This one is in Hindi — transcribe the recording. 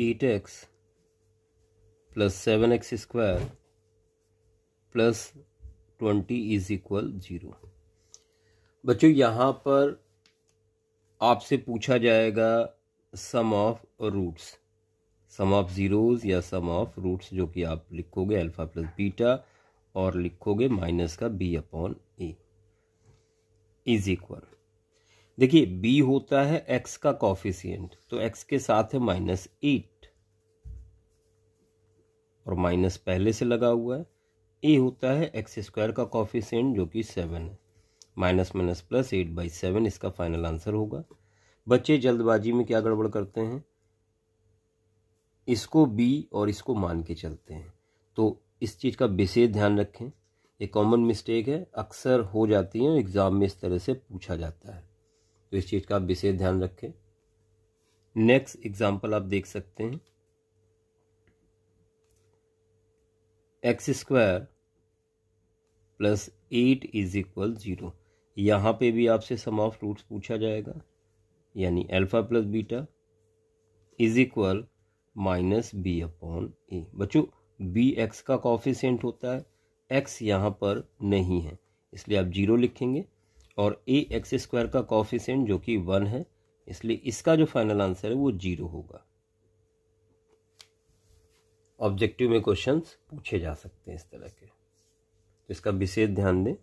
eight X plus seven X square plus twenty is equal zero बच्चों यहाँ पर आपसे पूछा जाएगा sum of roots sum of zeros या सम ऑफ रूट्स जो कि आप लिखोगे अल्फ़ा प्लस बीटा और लिखोगे माइनस का B upon A is equal देखिए b होता है x का कॉफिशियंट तो x के साथ है माइनस एट और माइनस पहले से लगा हुआ है ए होता है एक्स स्क्वायर का कॉफिशियंट जो कि सेवन है minus minus plus eight by seven इसका फाइनल आंसर होगा बच्चे जल्दबाजी में क्या गड़बड़ करते हैं इसको बी और इसको मान के चलते हैं तो इस चीज़ का विशेष ध्यान रखें ये कॉमन मिस्टेक है अक्सर हो जाती है एग्ज़ाम में इस तरह से पूछा जाता है तो इस चीज़ का आप विशेष ध्यान रखें नेक्स्ट एग्जाम्पल आप देख सकते हैं X square plus eight is equal zero यहाँ पे भी आपसे सम ऑफ रूट्स पूछा जाएगा यानी alpha plus beta is equal minus B upon A बच्चों बी एक्स का कॉफिशेंट होता है एक्स यहाँ पर नहीं है इसलिए आप जीरो लिखेंगे और ए एक्स स्क्वायर का कॉफिशेंट जो कि वन है इसलिए इसका जो फाइनल आंसर है वो जीरो होगा ऑब्जेक्टिव में क्वेश्चंस पूछे जा सकते हैं इस तरह के तो इसका विशेष ध्यान दें